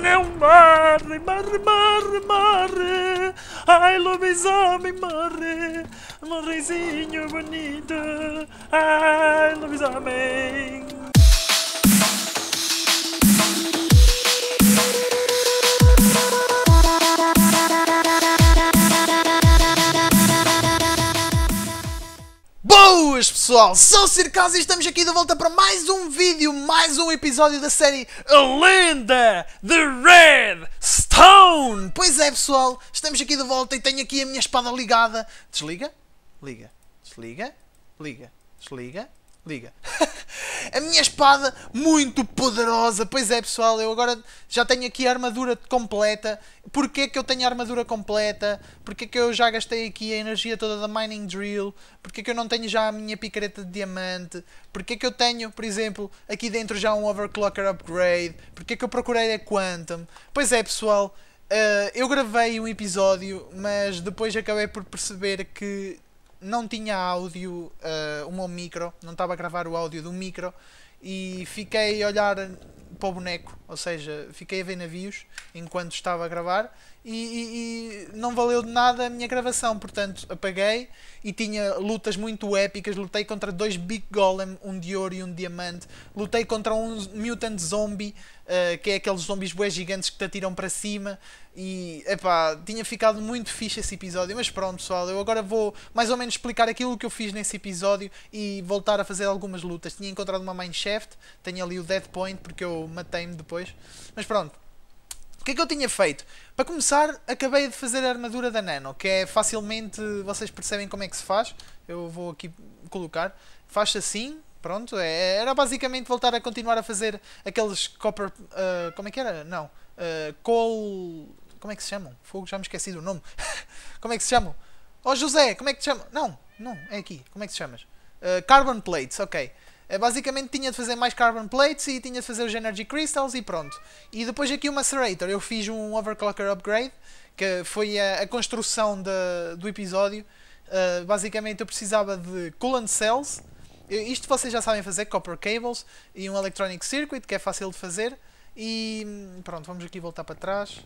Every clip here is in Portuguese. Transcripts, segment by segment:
nel é mare, mare, mare, mare. Ai, lobisomem, mare. Marezinho bonito. Ai, lobisomem. Boas pessoal, sou o Circas e estamos aqui de volta para mais um vídeo, mais um episódio da série A Lenda de Red Stone. Pois é pessoal, estamos aqui de volta e tenho aqui a minha espada ligada. Desliga, liga, desliga, liga, desliga, liga a minha espada muito poderosa. Pois é, pessoal, eu agora já tenho aqui a armadura completa. Porquê que eu tenho a armadura completa? Porquê que eu já gastei aqui a energia toda da Mining Drill? Porquê que eu não tenho já a minha picareta de diamante? Porquê que eu tenho, por exemplo, aqui dentro já um Overclocker Upgrade? Porquê que eu procurei a Quantum? Pois é, pessoal, uh, eu gravei um episódio, mas depois acabei por perceber que não tinha áudio, uh, o meu micro, não estava a gravar o áudio do micro e fiquei a olhar para o boneco, ou seja, fiquei a ver navios enquanto estava a gravar e, e, e, não valeu de nada a minha gravação, portanto apaguei e tinha lutas muito épicas, lutei contra dois Big Golem, um de ouro e um de diamante, lutei contra um Mutant Zombie, uh, que é aqueles zombies bué gigantes que te atiram para cima. E epá, tinha ficado muito fixe esse episódio, mas pronto pessoal, eu agora vou mais ou menos explicar aquilo que eu fiz nesse episódio e voltar a fazer algumas lutas. Tinha encontrado uma mineshaft, tenho ali o dead point porque eu matei-me depois, mas pronto. O que é que eu tinha feito? Para começar, acabei de fazer a armadura da Nano, que é facilmente, vocês percebem como é que se faz. Eu vou aqui colocar. Faz assim, Pronto, é, era basicamente voltar a continuar a fazer aqueles copper. Uh, como é que era? Não. Uh, coal. Como é que se chamam? Fogo, já me esqueci do nome. como é que se chamam? Oh José, como é que te chamam? Não, não, é aqui. Como é que se chamas? Uh, carbon plates, ok. basicamente tinha de fazer mais carbon plates e tinha de fazer os energy crystals e pronto. E depois aqui o macerator. Eu fiz um overclocker upgrade, que foi a, a construção de, do episódio. basicamente eu precisava de coolant cells isto vocês já sabem fazer, copper cables e um electronic circuit, que é fácil de fazer. E hum, pronto, vamos aqui voltar para trás.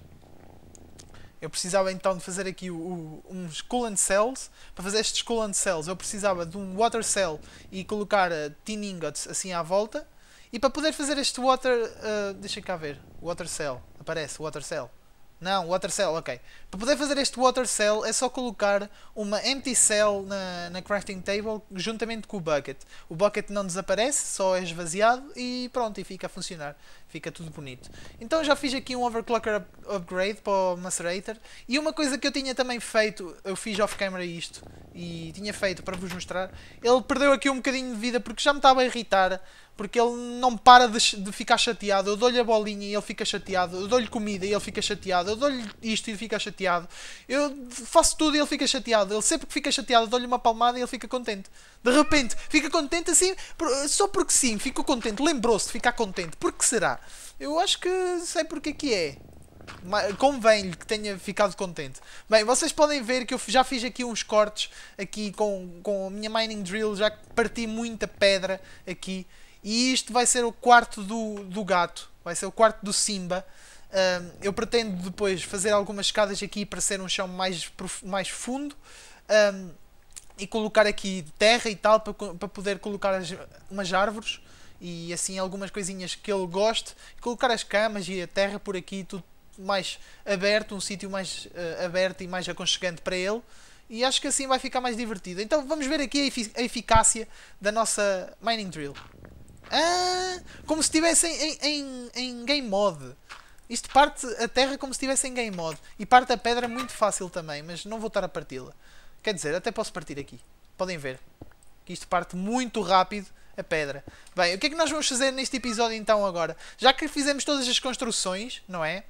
Eu precisava então de fazer aqui o, o, uns coolant cells. Para fazer estes coolant cells eu precisava de um water cell e colocar uh, tin ingots assim à volta. E para poder fazer este water... Uh, deixa cá ver. Water cell. Aparece, water cell. Não, water cell, ok. Para poder fazer este water cell é só colocar uma empty cell na, na crafting table juntamente com o bucket. O bucket não desaparece, só é esvaziado e pronto, e fica a funcionar. Fica tudo bonito. Então já fiz aqui um overclocker up upgrade para o macerator. E uma coisa que eu tinha também feito, eu fiz off-camera isto, e tinha feito para vos mostrar, ele perdeu aqui um bocadinho de vida porque já me estava a irritar porque ele não para de, de ficar chateado. Eu dou-lhe a bolinha e ele fica chateado. Eu dou-lhe comida e ele fica chateado. Eu dou-lhe isto e ele fica chateado. Eu faço tudo e ele fica chateado. Ele sempre que fica chateado, dou-lhe uma palmada e ele fica contente. De repente, fica contente assim, só porque sim, ficou contente. Lembrou-se de ficar contente. Por que será? Eu acho que sei porque é que é. Convém-lhe que tenha ficado contente. Bem, vocês podem ver que eu já fiz aqui uns cortes aqui com, com a minha mining drill, já parti muita pedra aqui. E isto vai ser o quarto do, do gato, vai ser o quarto do Simba. Um, eu pretendo depois fazer algumas escadas aqui para ser um chão mais, mais fundo. Um, e colocar aqui terra e tal para, para poder colocar as, umas árvores e assim algumas coisinhas que ele goste, colocar as camas e a terra por aqui, tudo mais aberto, um sítio mais uh, aberto e mais aconchegante para ele. E acho que assim vai ficar mais divertido. Então vamos ver aqui a, efic a eficácia da nossa mining drill. Ah, como se estivessem em, em, em game mode. Isto parte a terra como se estivesse em game mode. E parte a pedra muito fácil também, mas não vou estar a parti-la. Quer dizer, até posso partir aqui. Podem ver. Que isto parte muito rápido a pedra. Bem, o que é que nós vamos fazer neste episódio então agora? Já que fizemos todas as construções, não é?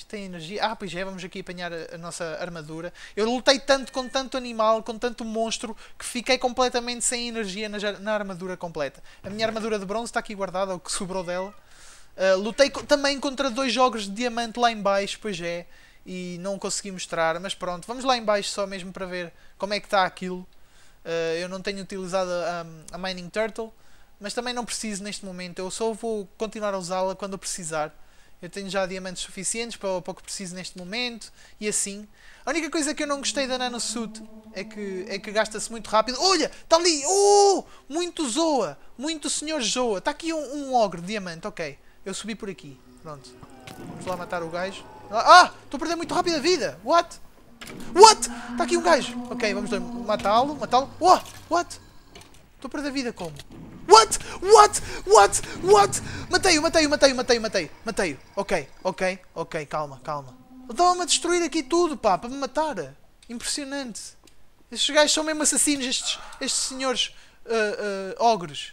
Isto tem energia. Ah, pois é, vamos aqui apanhar a, a nossa armadura. Eu lutei tanto com tanto animal, com tanto monstro, que fiquei completamente sem energia na, na armadura completa. A minha armadura de bronze está aqui guardada, o que sobrou dela. Uh, lutei co também contra dois jogos de diamante lá em baixo, pois é. E não consegui mostrar, mas pronto, vamos lá em baixo só mesmo para ver como é que está aquilo. Uh, eu não tenho utilizado a, a Mining Turtle, mas também não preciso neste momento. Eu só vou continuar a usá-la quando precisar eu tenho já diamantes suficientes para o, pouco que preciso neste momento e assim. A única coisa que eu não gostei da Nano Suit é que, é que gasta-se muito rápido. Olha, está ali! Oh! Muito Zoa! Muito Senhor Zoa! Está aqui um, um, ogre de diamante, ok. Eu subi por aqui. Pronto. Vamos lá matar o gajo. Ah! Estou ah! a perder muito rápido a vida! What? What? Está aqui um gajo! Ok, vamos matá-lo, matá-lo. Oh! What? Estou a perder a vida como? What? What? What? What? Matei-o, matei-o, matei-o, matei-o, matei-o. Matei-o. Ok, ok, ok, calma, calma. Dão-me a destruir aqui tudo, pá, para me matar. Impressionante. Estes gajos são mesmo assassinos, estes, estes senhores uh, uh, ogres.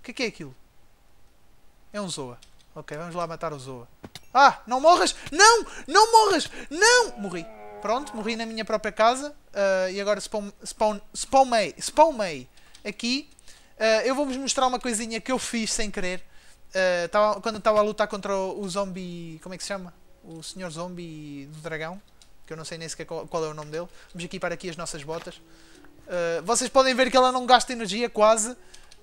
O que é que é aquilo? É um Zoa. Ok, vamos lá matar o Zoa. Ah, não morras! Não! Não morras! Não! Morri. Pronto, morri na minha própria casa. Uh, e agora spawn, spawn, spawn Spawnmei. Aqui Uh, eu vou-vos mostrar uma coisinha que eu fiz sem querer. Uh, tava, quando estava a lutar contra o, o, zombie. Como é que se chama? O senhor zombie do dragão. Que eu não sei nem sequer qual, qual é o nome dele. Vamos equipar aqui as nossas botas. Uh, vocês podem ver que ela não gasta energia quase.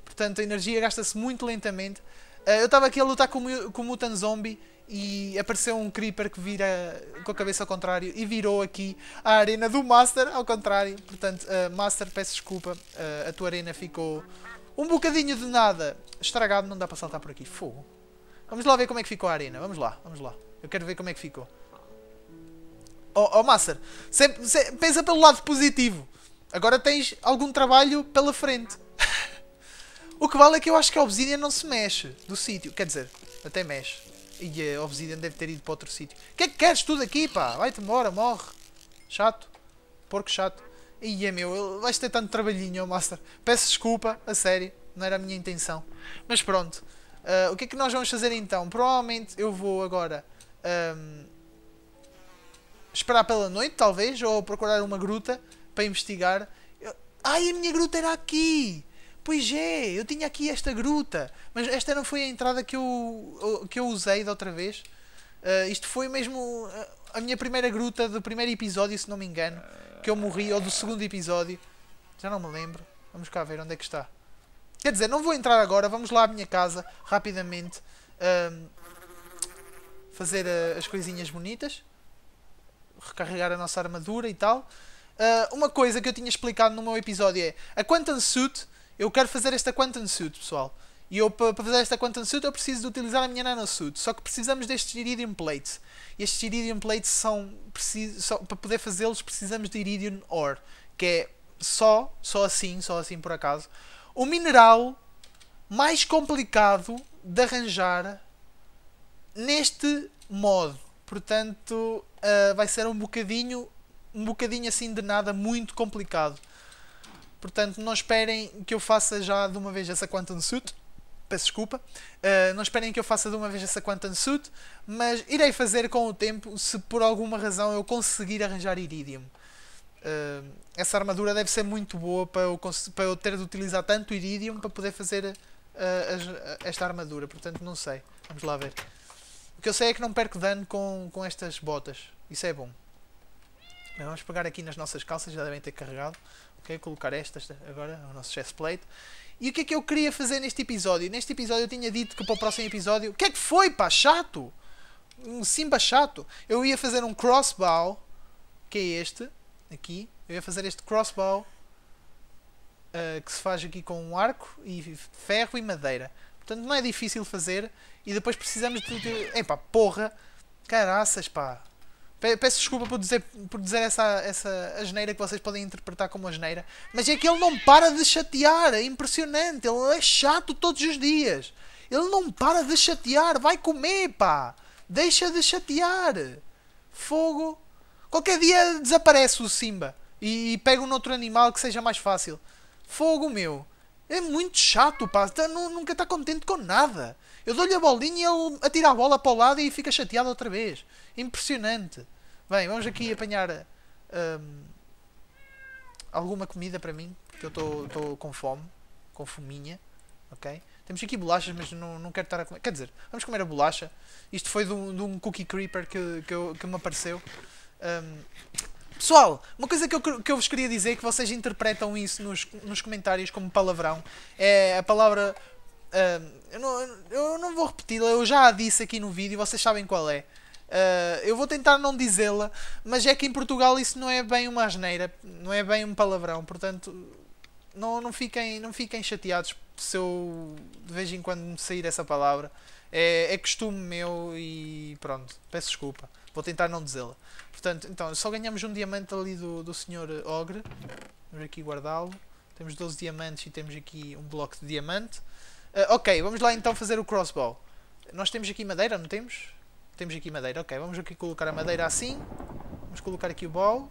Portanto, a energia gasta-se muito lentamente. eu estava aqui a lutar com, com o Mutant Zombie e apareceu um creeper que vira com a cabeça ao contrário e virou aqui a arena do Master ao contrário. Portanto, uh, Master, peço desculpa, uh, a tua arena ficou um bocadinho de nada estragado, não dá para saltar por aqui. Fogo. Vamos lá ver como é que ficou a arena. Vamos lá, vamos lá. Eu quero ver como é que ficou. Oh, oh Master, sempre, sempre, pensa pelo lado positivo. Agora tens algum trabalho pela frente. o que vale é que eu acho que a Obsidian não se mexe do sítio. Quer dizer, até mexe. E a Obsidian deve ter ido para outro sítio. O que é que queres tudo aqui, pá? Vai-te embora, morre. Chato. Porco chato. Ia meu, vais ter tanto trabalhinho, oh, Master. Peço desculpa, a sério, não era a minha intenção. Mas pronto, uh, o que é que nós vamos fazer então? Provavelmente eu vou agora um, esperar pela noite, talvez, ou procurar uma gruta para investigar. Eu... Ai, a minha gruta era aqui! Pois é, eu tinha aqui esta gruta, mas esta não foi a entrada que eu, que eu usei da outra vez. Uh, isto foi mesmo eh, a minha primeira gruta do primeiro episódio, se não me engano, que eu morri, ou do segundo episódio. Já não me lembro. Vamos cá ver onde é que está. Quer dizer, não vou entrar agora, vamos lá à minha casa, rapidamente, uh, fazer uh, as coisinhas bonitas, recarregar a nossa armadura e tal. uma coisa que eu tinha explicado no meu episódio é a Quantum Suit. Eu quero fazer esta Quantum Suit, pessoal. E eu, para fazer esta quantum suit, eu preciso de utilizar a minha nanosuit. Só que precisamos destes iridium plates. E estes iridium plates são... Preciso, só, para poder fazê-los, precisamos de iridium ore. Que é só, só assim, só assim por acaso, o mineral mais complicado de arranjar neste modo. Portanto, uh, vai ser um bocadinho, um bocadinho assim de nada, muito complicado. Portanto, não esperem que eu faça já de uma vez essa Quantum Suit peço desculpa. Uh, não esperem que eu faça de uma vez essa Quantum Suit, mas irei fazer com o tempo se por alguma razão eu conseguir arranjar Iridium. Uh, eh, essa armadura deve ser muito boa para eu, para eu ter de utilizar tanto Iridium para poder fazer uh, as, esta armadura, portanto não sei. Vamos lá ver. O que eu sei é que não perco dano com, com estas botas. Isso é bom. Bem, vamos pegar aqui nas nossas calças, já devem ter carregado. Ok, colocar estas agora, o nosso chestplate e o que é que eu queria fazer neste episódio? Neste episódio eu tinha dito que para o próximo episódio. O que é que foi, pá? Chato! Um Simba chato! Eu ia fazer um crossbow, que é este, aqui. Eu ia fazer este crossbow uh, que se faz aqui com um arco e ferro e madeira. Portanto, não é difícil fazer. E depois precisamos de. de... Epá, porra! Caraças, pá! Peço desculpa por dizer, por dizer essa, essa a geneira que vocês podem interpretar como uma geneira, mas é que ele não para de chatear, é impressionante, ele é chato todos os dias. Ele não para de chatear, vai comer, pá! Deixa de chatear! Fogo! Qualquer dia desaparece o Simba e, e pega um outro animal que seja mais fácil. Fogo meu! É muito chato o passe, tá, nunca está contente com nada. Eu dou-lhe a bolinha e ele atira a bola para o lado e fica chateado outra vez. Impressionante. Bem, vamos aqui apanhar um, alguma comida para mim, porque eu estou com fome, com fominha. Ok? Temos aqui bolachas, mas não, não quero estar a comer. Quer dizer, vamos comer a bolacha. Isto foi de um, de um cookie creeper que, que, que me apareceu. Um, Pessoal, uma coisa que eu, que eu vos queria dizer é que vocês interpretam isso nos, nos comentários como palavrão é a palavra. Uh, eu, não, eu não vou repeti-la, eu já a disse aqui no vídeo, vocês sabem qual é. Uh, eu vou tentar não dizê-la, mas é que em Portugal isso não é bem uma asneira, não é bem um palavrão, portanto não, não, fiquem, não fiquem chateados se eu de vez em quando me sair essa palavra. É, é costume meu e pronto, peço desculpa. Vou tentar não dizê-la. Portanto, então, só ganhamos um diamante ali do, do senhor Ogre. Vamos aqui guardá-lo. Temos 12 diamantes e temos aqui um bloco de diamante. Uh, ok, vamos lá então fazer o crossbow. Nós temos aqui madeira, não temos? Temos aqui madeira, ok. Vamos aqui colocar a madeira assim. Vamos colocar aqui o ball.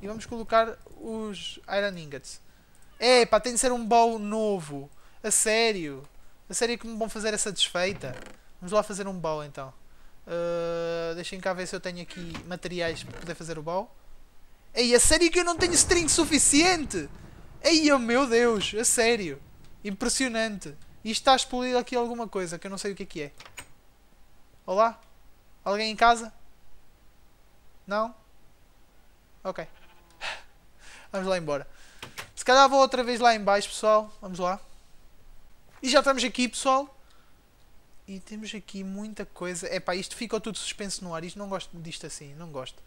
E vamos colocar os iron ingots. É, tem de ser um ball novo. A sério. A sério que me vão fazer essa desfeita, Vamos lá fazer um bow então. Uh, deixem cá ver se eu tenho aqui materiais para poder fazer o bow. Ei, a sério que eu não tenho string suficiente? Ei, oh meu Deus, a sério. Impressionante. E está explodir aqui alguma coisa que eu não sei o que é que é. Olá? Alguém em casa? Não? Ok. Vamos lá embora. Se calhar vou outra vez lá em baixo, pessoal. Vamos lá. E já estamos aqui, pessoal. E temos aqui muita coisa. É pá, isto ficou tudo suspenso no ar. Isto não gosto disto assim, não gosto.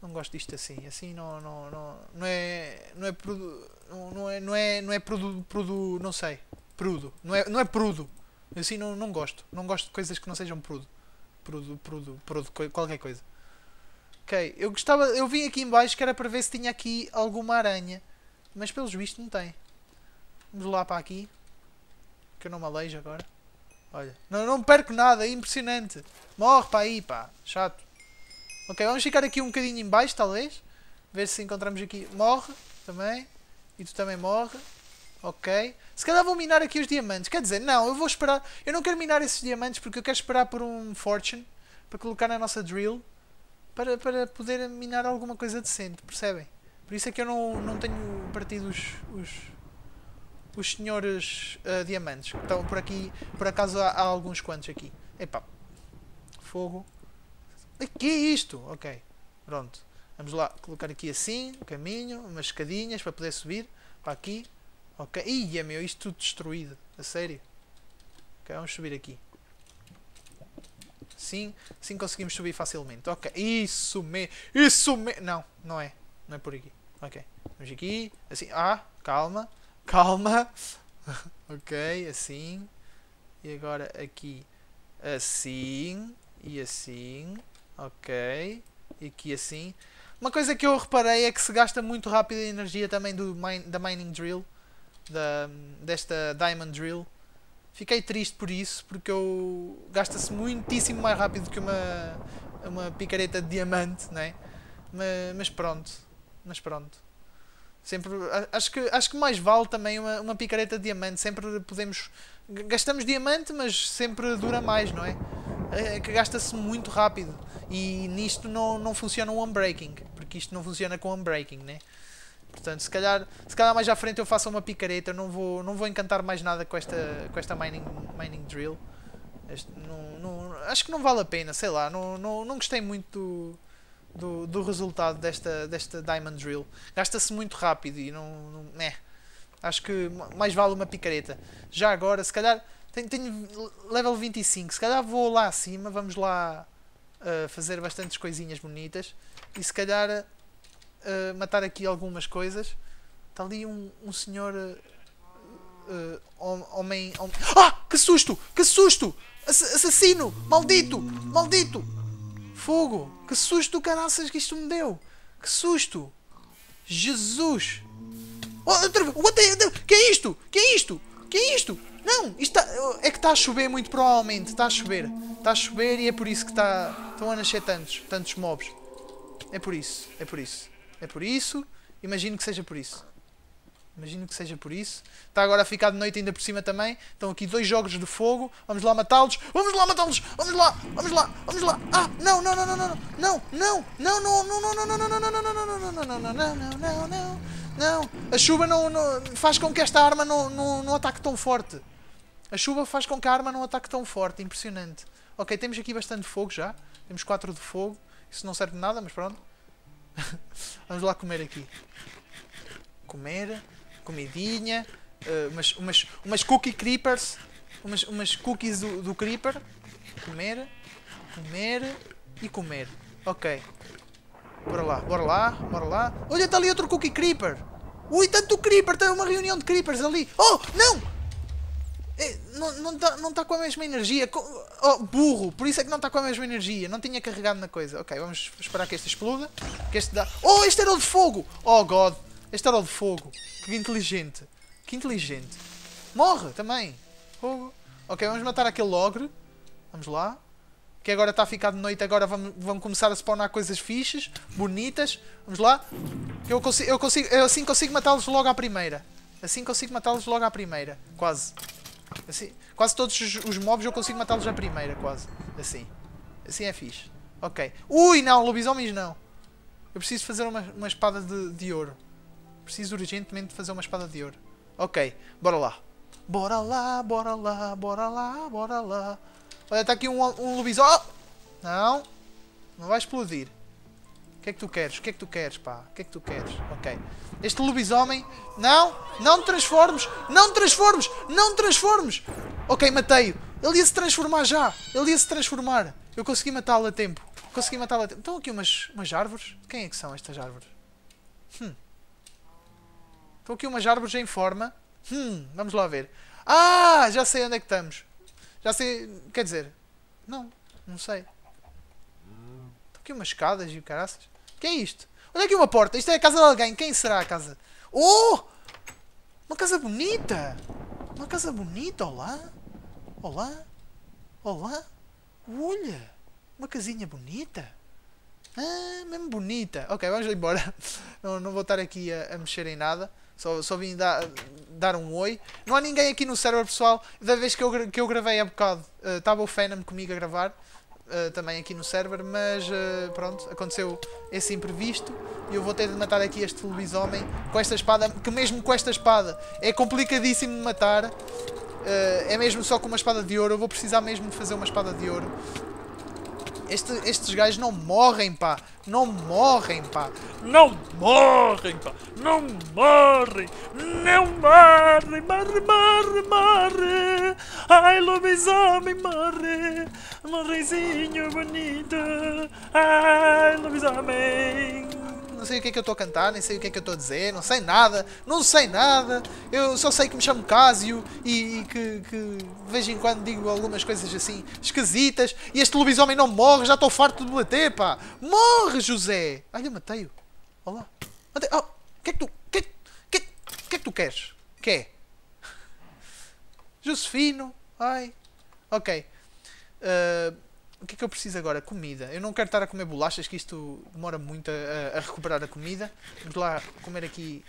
Não gosto disto assim. Assim não não não, não é não é prudo, não é não é não é prudo, prudo, não sei. Prudo. Não é não é prudo. Assim não não gosto. Não gosto de coisas que não sejam prudo. Prudo, prudo, prudo, qualquer coisa. Ok, eu gostava, eu vim aqui embaixo que era para ver se tinha aqui alguma aranha, mas pelos vistos não tem. Vamos lá para aqui. Que eu não me aleijo agora. Olha. Não, não perco nada, é impressionante. Morre para aí, pá. Chato. Ok, vamos ficar aqui um bocadinho em baixo, talvez. Ver se encontramos aqui. Morre também. E tu também morre. Ok. Se calhar vou minar aqui os diamantes. Quer dizer, não, eu vou esperar. Eu não quero minar esses diamantes porque eu quero esperar por um fortune. Para colocar na nossa drill. Para, para poder minar alguma coisa decente, percebem? Por isso é que eu não, não tenho partido os, os os senhores uh, diamantes que estão por aqui. Por acaso há, há alguns quantos aqui. Epá, fogo. Que é isto? Ok, pronto. Vamos lá colocar aqui assim, o caminho, umas escadinhas para poder subir para aqui. Ok, ia meu, isto tudo destruído, a sério. Ok, vamos subir aqui. Sim, sim conseguimos subir facilmente. Ok, isso me, isso me, não, não é, não é por aqui. Ok, vamos aqui, assim, ah, calma, calma. ok, assim. E agora aqui assim e assim. Ok. E aqui assim. Uma coisa que eu reparei é que se gasta muito rápido a energia também do da mining drill. Da, desta diamond drill. Fiquei triste por isso, porque eu gasta-se muitíssimo mais rápido que uma, uma picareta de diamante, né? Mas, mas pronto. Mas pronto. Sempre, acho, que, acho que mais vale também uma, uma picareta de diamante. Sempre podemos. Gastamos diamante, mas sempre dura mais, não é? é? é que gasta-se muito rápido. E nisto não, não funciona o unbreaking. Porque isto não funciona com unbreaking, né? Portanto, se calhar, se calhar mais à frente eu faço uma picareta. Não vou, não vou encantar mais nada com esta, com esta mining, mining drill. Este, não, não, acho que não vale a pena, sei lá. Não, não, não gostei muito. Do do, do resultado desta, desta Diamond Drill. Gasta-se muito rápido e não. não é. Acho que mais vale uma picareta. Já agora, se calhar. Tenho, tenho level 25. Se calhar vou lá acima. Vamos lá uh, fazer bastantes coisinhas bonitas. E se calhar uh, matar aqui algumas coisas. Está ali um, um senhor. Uh, homem, homem. Ah! Que susto! Que susto! Assassino! Maldito! Maldito! Fogo! Que susto do caraças que isto me deu! Que susto! Jesus! Oh, what the, que é isto? Que é isto? Que é isto? Não! Isto tá, é que está a chover muito provavelmente. Está a chover. Está a chover e é por isso que está, estão a nascer tantos, tantos mobs. É por isso. É por isso. É por isso. Imagino que seja por isso. Imagino que seja por isso. Está agora a ficar de noite ainda por cima também. Estão aqui dois jogos de fogo. Vamos lá matá-los. Vamos lá matá-los. Vamos lá. Vamos lá. Vamos lá. Ah, não, não, não, não, não. Não, não, não, não, não, não, não, não, não, não, não, não, não, não, não, não, não, não, não. Não. A chuva não, não faz com que esta arma não ataque tão forte. A chuva faz com que a arma não ataque tão forte. Impressionante. Ok, temos aqui bastante fogo já. Temos quatro de fogo. Isso não serve de nada, mas pronto. Vamos lá comer aqui. Comer comidinha, uh, umas, umas, umas cookie creepers, umas, umas cookies do, do creeper. Comer, comer e comer. Ok. Bora lá, bora lá, bora lá. Olha, está ali outro cookie creeper. Ui, tanto creeper, tem uma reunião de creepers ali. Oh, não! É, não está não tá com a mesma energia. Oh, burro, por isso é que não está com a mesma energia. Não tinha carregado na coisa. Ok, vamos esperar que este exploda. Que este dá. Oh, este era o de fogo! Oh, God. A o de fogo. Que inteligente. Que inteligente. Morre também. Fogo. Ok, vamos matar aquele ogre. Vamos lá. Que agora está a ficar de noite. Agora vamos, vamos começar a spawnar coisas fixas. Bonitas. Vamos lá. Eu consigo, eu consigo, eu assim consigo matá-los logo à primeira. Assim consigo matá-los logo à primeira. Quase. Assim, quase todos os, os mobs eu consigo matá-los à primeira, quase. Assim. Assim é fixe. Ok. Ui, não, lobisomens não. Eu preciso fazer uma, uma espada de, de ouro. Preciso urgentemente fazer uma espada de ouro. Ok, bora lá. Bora lá, bora lá, bora lá, bora lá. Olha, está aqui um, um lobisomem. Oh! Não. Não vai explodir. O que é que tu queres? O que é que tu queres, pá? O que é que tu queres? Ok. Este lobisomem... Não! Não transformes! Não transformes! Não transformes! Ok, matei-o. Ele ia se transformar já. Ele ia se transformar. Eu consegui matá-lo a tempo. Consegui matá-lo a tempo. Estão aqui umas, umas árvores? Quem é que são estas árvores? Hum. Estão aqui umas árvores em forma. Hum, vamos lá ver. Ah, já sei onde é que estamos. Já sei. Quer dizer, não, não sei. Estão aqui umas escadas e o caraças. O que é isto? Olha aqui uma porta. Isto é a casa de alguém. Quem será a casa? Oh! Uma casa bonita! Uma casa bonita, olá! Olá! Olá! Olha! Uma casinha bonita! Ah, mesmo bonita! Ok, vamos embora. Não, não vou estar aqui a, a mexer em nada. Só, só vim dar, dar um oi. Não há ninguém aqui no server, pessoal. Da vez que eu, que eu gravei há bocado, eh, estava uh, o Phenom comigo a gravar. Uh, também aqui no server, mas uh, pronto, aconteceu esse imprevisto e eu vou ter de matar aqui este lobisomem com esta espada, que mesmo com esta espada é complicadíssimo de matar, uh, é mesmo só com uma espada de ouro, eu vou precisar mesmo de fazer uma espada de ouro este, estes gajos não morrem, pá. Não morrem, pá. Não morrem, pá. Não morrem. Não morrem. Morre, morre, morre. Ai, lobisomem, morre. Morrezinho bonito. Ai, lobisomem não sei o que é que eu estou a cantar, nem sei o que é que eu estou a dizer, não sei nada, não sei nada, eu só sei que me chamo Cásio e, e que, que, de vez em quando digo algumas coisas assim esquisitas e este lobisomem não morre, já estou farto de bater, pá! Morre, José! Olha, Mateio! Olá! Mateio! Oh, que é que tu. que é que, é que, é que tu queres? Que é? Josefino? Ai! Ok. Uh, o que é que eu preciso agora? Comida. Eu não quero estar a comer bolachas, que isto demora muito a, a recuperar a comida. Vamos lá comer aqui.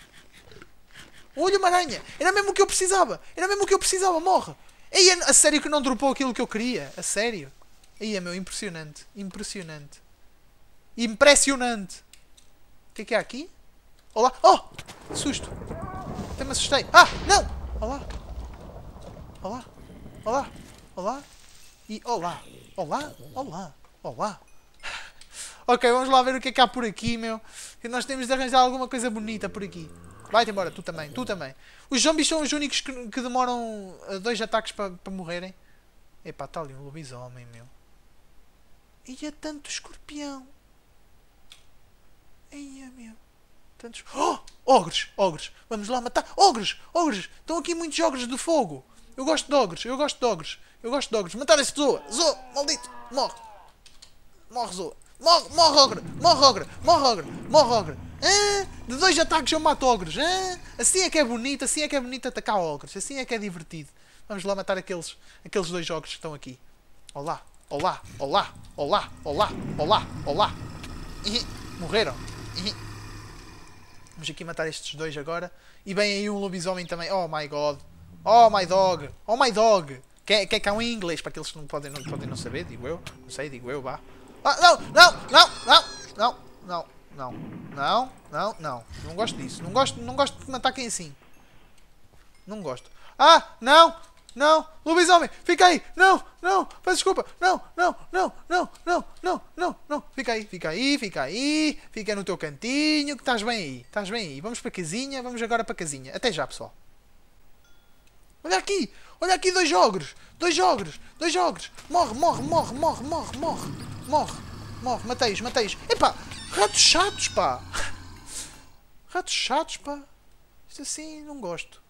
Olha uma aranha! Era mesmo o que eu precisava! Era mesmo o que eu precisava, morre! Ei, é, a sério que não dropou aquilo que eu queria? A sério? Aí é meu, impressionante. Impressionante. Impressionante! O que é que há aqui? Olá! Oh! Susto! Até me assustei! Ah! Não! Olá! Olá! Olá! Olá! E olá! Olá, olá, olá. ok, vamos lá ver o que é que há por aqui, meu. nós temos de arranjar alguma coisa bonita por aqui. Vai-te embora, tu também, tu também. Os zombies são os únicos que, que demoram eh, dois ataques para pa morrerem. Epá, está ali um lobisomem, meu. E é tanto escorpião. Eia, meu. Tantos... Oh! Ogres! Ogres! Vamos lá matar! Ogres! Ogres! Estão aqui muitos ogres do fogo! Eu gosto de ogres! Eu gosto de ogres! Eu gosto de ogros. Matar esse Zoa! Zoa! Maldito! Morre! Morre, Zoa! Morre, morre, ogre! Morre, ogre! Morre, ogre! Morre, ogre! Ah, de dois ataques eu mato ogres! Ah, assim é que é bonito, assim é que é bonito atacar ogres! Assim é que é divertido! Vamos lá matar aqueles, aqueles dois ogres que estão aqui. Olá! Olá! Olá! Olá! Olá! Olá! Olá! E morreram! Vamos aqui matar estes dois agora. E vem aí um lobisomem também. Oh my god! Oh my dog! Oh my dog! Que é, que é cá um em inglês, para aqueles que não podem, não podem não saber, digo eu. Não sei, digo eu, vá. Ah, não, não, não, não, não, não, não, não, não, não. Não gosto disso. Não gosto, não gosto que me ataquem assim. Não gosto. Ah, não, não, lobisomem, fica aí, não, não, faz desculpa, não, não, não, não, não, não, não, não, fica aí, fica aí, fica aí, fica no teu cantinho, que estás bem aí, estás bem aí. Vamos para a casinha, vamos agora para a casinha. Até já, pessoal. Olha aqui! Olha aqui dois ogros! Dois ogros! Dois ogros! Morre, morre, morre, morre, morre, morre! Morre! Morre! Matei-os, matei-os! Epá! Ratos chatos, pá! Ratos chatos, pá! Isto assim não gosto.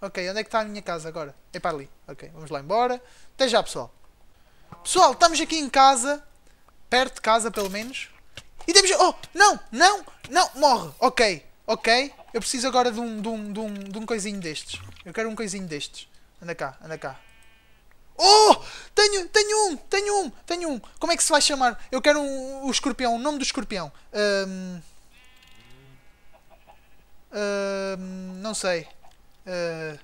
Ok, onde é que está a minha casa agora? É para ali. Ok, vamos lá embora. Até já, pessoal. Pessoal, estamos aqui em casa. Perto de casa, pelo menos. E temos... Oh, não, não, não. Morre. Ok, ok. Eu preciso agora de um, de um, de um, de um coisinho destes. Eu quero um coisinho destes. Anda cá, anda cá. Oh! Tenho, tenho um, tenho um, tenho um. Como é que se vai chamar? Eu quero um, o escorpião, o nome do escorpião. Um, um, não sei. Uh,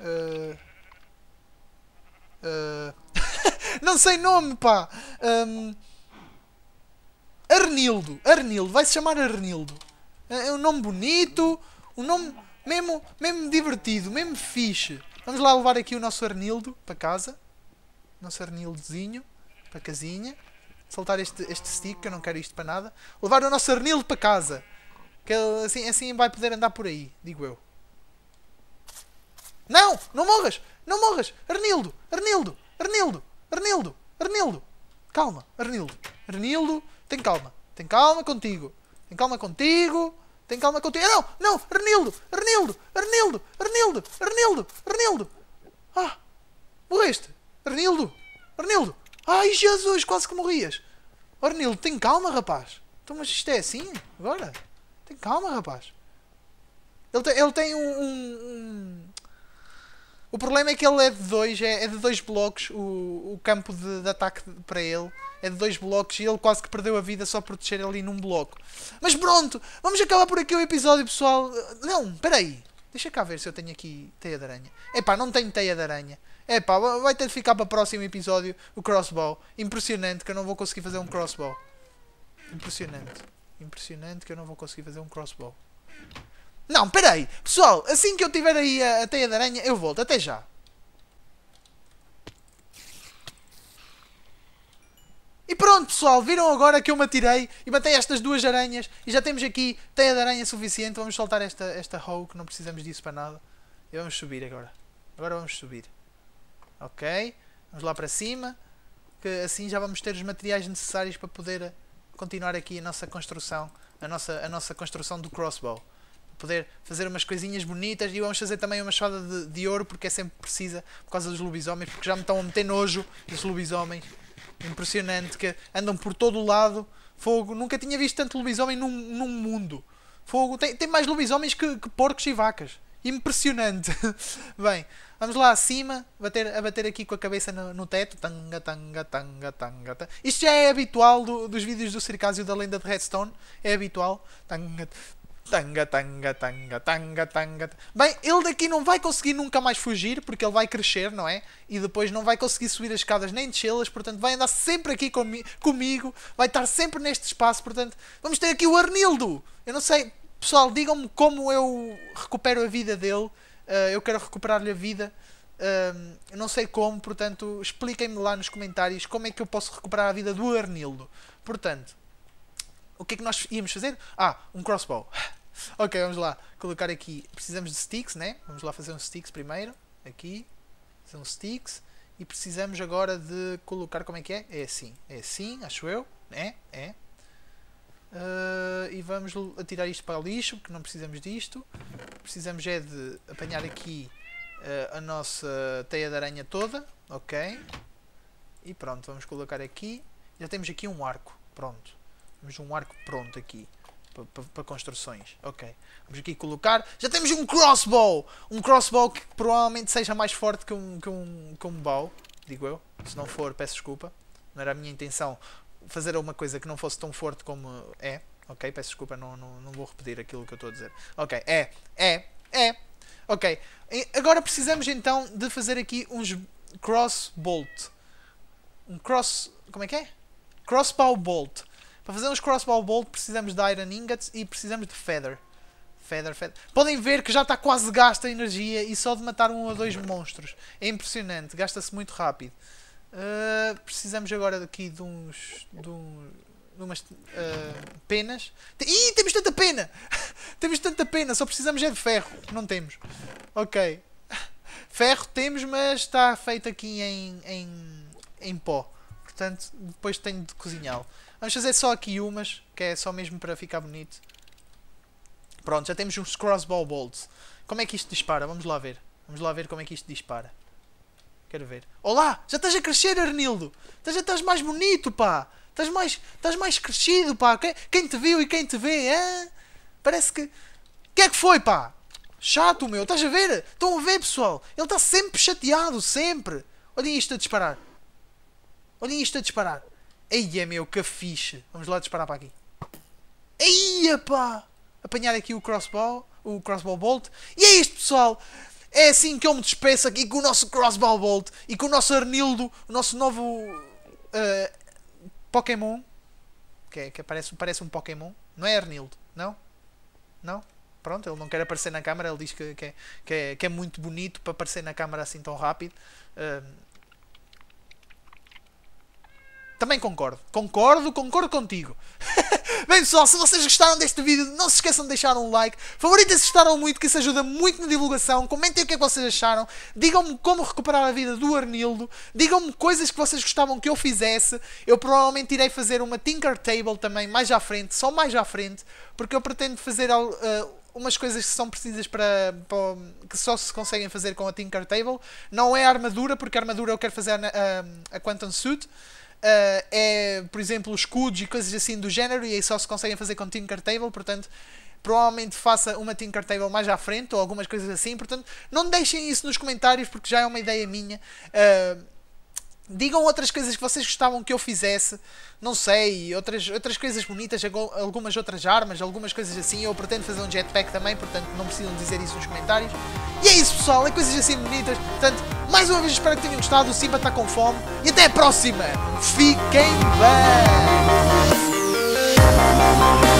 uh, uh, não sei nome, pá. Um, Arnildo, Arnildo, vai se chamar Arnildo. É, é um nome bonito, um nome mesmo, mesmo divertido, mesmo fixe. Vamos lá levar aqui o nosso Arnildo para casa. Nosso Arnildozinho para casinha. Soltar este, este stick, que eu não quero isto para nada. Levar o nosso Arnildo para casa. Que ele, assim, assim vai poder andar por aí, digo eu. Não! Não morras! Não morras! Arnildo! Arnildo! Arnildo! Arnildo! Arnildo! Calma, Arnildo. Arnildo, tem calma. Tem calma contigo. Tem calma contigo. Tem calma que eu tenho. Ah, não, não, Renildo, Renildo, Renildo, Renildo, Renildo, Renildo. Ah, morreste. Renildo, Renildo. Ai, Jesus, quase que morrias. Oh, Renildo, tem calma, rapaz. Então, mas isto é assim? Agora? Tem calma, rapaz. Ele tem, ele tem um, um o problema é que ele é de dois, é, é de dois blocos, o, o campo de, de ataque para ele é de dois blocos e ele quase que perdeu a vida só por descer ali num bloco. Mas pronto, vamos acabar por aqui o episódio, pessoal. Não, peraí. Deixa cá ver se eu tenho aqui teia de aranha. Epá, não tenho teia de aranha. Epá, vai ter de ficar para o próximo episódio o crossbow. Impressionante que eu não vou conseguir fazer um crossbow. Impressionante. Impressionante que eu não vou conseguir fazer um crossbow. Não, peraí. Pessoal, assim que eu tiver aí a, a teia de aranha, eu volto. Até já. E pronto, pessoal, viram agora que eu me atirei e matei estas duas aranhas e já temos aqui teia de aranha suficiente. Vamos soltar esta, esta hoe, que não precisamos disso para nada. E vamos subir agora. Agora vamos subir. Ok? Vamos lá para cima, que assim já vamos ter os materiais necessários para poder continuar aqui a nossa construção, a nossa, a nossa construção do crossbow poder fazer umas coisinhas bonitas e vamos fazer também uma espada de, de, ouro porque é sempre precisa por causa dos lobisomens, porque já me estão a meter nojo os lobisomens. Impressionante que andam por todo o lado. Fogo, nunca tinha visto tanto lobisomem num, num mundo. Fogo, tem, tem mais lobisomens que, que porcos e vacas. Impressionante. Bem, vamos lá acima, bater, a bater aqui com a cabeça no, no teto. Tanga, tanga, tanga, tanga, tanga. Isto já é habitual do, dos vídeos do Circásio da Lenda de Redstone. É habitual. Tanga, Tanga, tanga, tanga, tanga, tanga. Bem, ele daqui não vai conseguir nunca mais fugir porque ele vai crescer, não é? E depois não vai conseguir subir as escadas nem descê-las, portanto vai andar sempre aqui comi comigo, vai estar sempre neste espaço, portanto vamos ter aqui o Arnildo. Eu não sei, pessoal, digam-me como eu recupero a vida dele. Uh, eu quero recuperar-lhe a vida. Uh, eu não sei como, portanto expliquem-me lá nos comentários como é que eu posso recuperar a vida do Arnildo. Portanto, o que é que nós íamos fazer? Ah, um crossbow. ok, vamos lá. Colocar aqui. Precisamos de sticks, né? Vamos lá fazer um sticks primeiro. Aqui. Fazer um sticks. E precisamos agora de colocar como é que é? É assim. É assim, acho eu. Né? É, é. Uh, e vamos atirar isto para o lixo, porque não precisamos disto. Precisamos é de apanhar aqui uh, a nossa teia de aranha toda. Ok. E pronto, vamos colocar aqui. Já temos aqui um arco. Pronto. Temos um arco pronto aqui. Para construções. Ok. Vamos aqui colocar. Já temos um crossbow! Um crossbow que provavelmente seja mais forte que um, que um, que um bow. Digo eu. Se não for, peço desculpa. Não era a minha intenção fazer alguma coisa que não fosse tão forte como é. Ok? Peço desculpa, não, não, não vou repetir aquilo que eu estou a dizer. Ok. É. É. É. Ok. E agora precisamos então de fazer aqui uns cross bolt. Um cross. Como é que é? Crossbow bolt. Para fazer uns crossbow bolt precisamos de iron ingots e precisamos de feather. Feather, feather. Podem ver que já está quase gasta a energia e só de matar um ou dois monstros. É impressionante, gasta-se muito rápido. Uh, precisamos agora daqui de uns... De um, de umas uh, penas. Ih, temos tanta pena! temos tanta pena, só precisamos é de ferro. Não temos. Ok. Ferro temos, mas está feito aqui em, em, em pó. Portanto, depois tenho de cozinhá-lo. Vamos fazer só aqui umas, que é só mesmo para ficar bonito. Pronto, já temos uns crossbow bolts. Como é que isto dispara? Vamos lá ver. Vamos lá ver como é que isto dispara. Quero ver. Olá! Já estás a crescer, Arnildo! Já estás mais bonito, pá! Estás mais, estás mais crescido, pá! Quem, te viu e quem te vê, é Parece que... O que é que foi, pá? Chato, meu! Estás a ver? Estão a ver, pessoal? Ele está sempre chateado, sempre! Olhem isto a disparar! Olhem isto a disparar! Eia meu, que fixe. Vamos lá disparar para aqui. Eia pá! Apanhar aqui o crossbow, o crossbow bolt. E é isto pessoal! É assim que eu me despeço aqui com o nosso crossbow bolt e com o nosso Arnildo, o nosso novo uh, Pokémon. Que, é, que parece, parece um Pokémon. Não é Arnildo, não? Não? Pronto, ele não quer aparecer na câmara, ele diz que, que, é, que, é, que é muito bonito para aparecer na câmara assim tão rápido. Uh, também concordo. Concordo, concordo contigo. Bem pessoal, se vocês gostaram deste vídeo, não se esqueçam de deixar um like. Favoritem se gostaram muito, que isso ajuda muito na divulgação. Comentem o que é que vocês acharam. Digam-me como recuperar a vida do Arnildo. Digam-me coisas que vocês gostavam que eu fizesse. Eu provavelmente irei fazer uma Tinker Table também mais à frente, só mais à frente, porque eu pretendo fazer uh, umas coisas que são precisas para, para, que só se conseguem fazer com a Tinker Table. Não é a armadura, porque a armadura eu quero fazer a, a, a Quantum Suit. Uh, é, por exemplo, escudos e coisas assim do género, e aí só se conseguem fazer com Tinker Table, portanto, provavelmente faça uma Tinker Table mais à frente ou algumas coisas assim, portanto, não deixem isso nos comentários porque já é uma ideia minha. Uh, Digam outras coisas que vocês gostavam que eu fizesse, não sei, outras, outras coisas bonitas, algumas outras armas, algumas coisas assim. Eu pretendo fazer um jetpack também, portanto não precisam dizer isso nos comentários. E é isso pessoal, é coisas assim bonitas. Portanto, mais uma vez espero que tenham gostado, o Simba está com fome. E até a próxima! Fiquem bem!